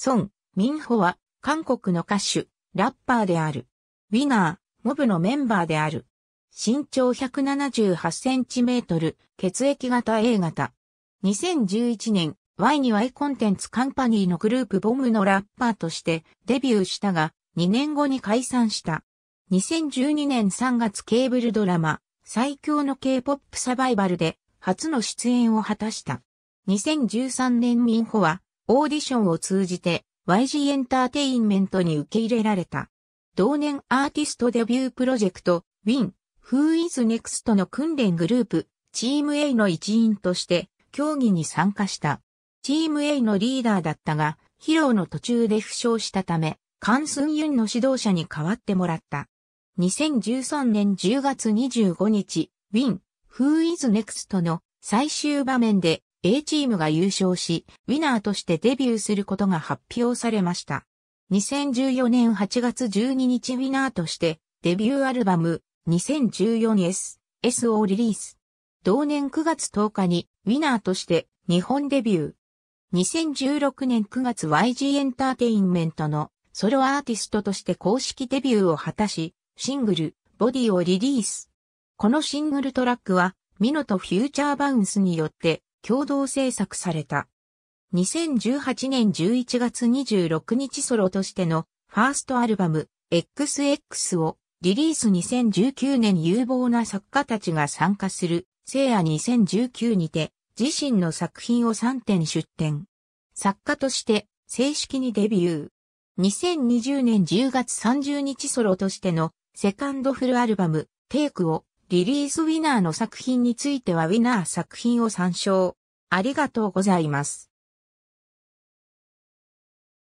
孫、民ホは、韓国の歌手、ラッパーである。ウィナー、モブのメンバーである。身長178センチメートル、血液型 A 型。2011年、Y に Y コンテンツカンパニーのグループボムのラッパーとしてデビューしたが、2年後に解散した。2012年3月ケーブルドラマ、最強の K-POP サバイバルで初の出演を果たした。2013年ミンホはオーディションを通じて YG エンターテインメントに受け入れられた。同年アーティストデビュープロジェクト Win Who is Next の訓練グループチーム A の一員として競技に参加した。チーム A のリーダーだったが、披露の途中で負傷したため、カンスンユンの指導者に代わってもらった。2013年10月25日、Win Who is Next の最終場面で A チームが優勝し、ウィナーとしてデビューすることが発表されました。2014年8月12日ウィナーとしてデビューアルバム 2014S、S をリリース。同年9月10日にウィナーとして日本デビュー。2016年9月 YG エンターテインメントのソロアーティストとして公式デビューを果たし、シングル、ボディをリリース。このシングルトラックは、ミノとフューチャーバウンスによって共同制作された。2018年11月26日ソロとしてのファーストアルバム XX をリリース2019年有望な作家たちが参加する聖夜2019にて自身の作品を3点出展。作家として正式にデビュー。2020年10月30日ソロとしてのセカンドフルアルバムテイクをリリースウィナーの作品についてはウィナー作品を参照。ありがとうございます。